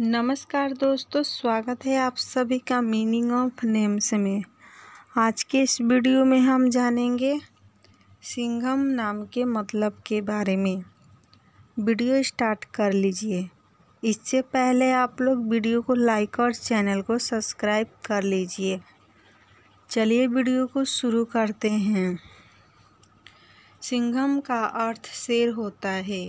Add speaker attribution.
Speaker 1: नमस्कार दोस्तों स्वागत है आप सभी का मीनिंग ऑफ नेम्स में आज के इस वीडियो में हम जानेंगे सिंघम नाम के मतलब के बारे में वीडियो स्टार्ट कर लीजिए इससे पहले आप लोग वीडियो को लाइक और चैनल को सब्सक्राइब कर लीजिए चलिए वीडियो को शुरू करते हैं सिंघम का अर्थ शेर होता है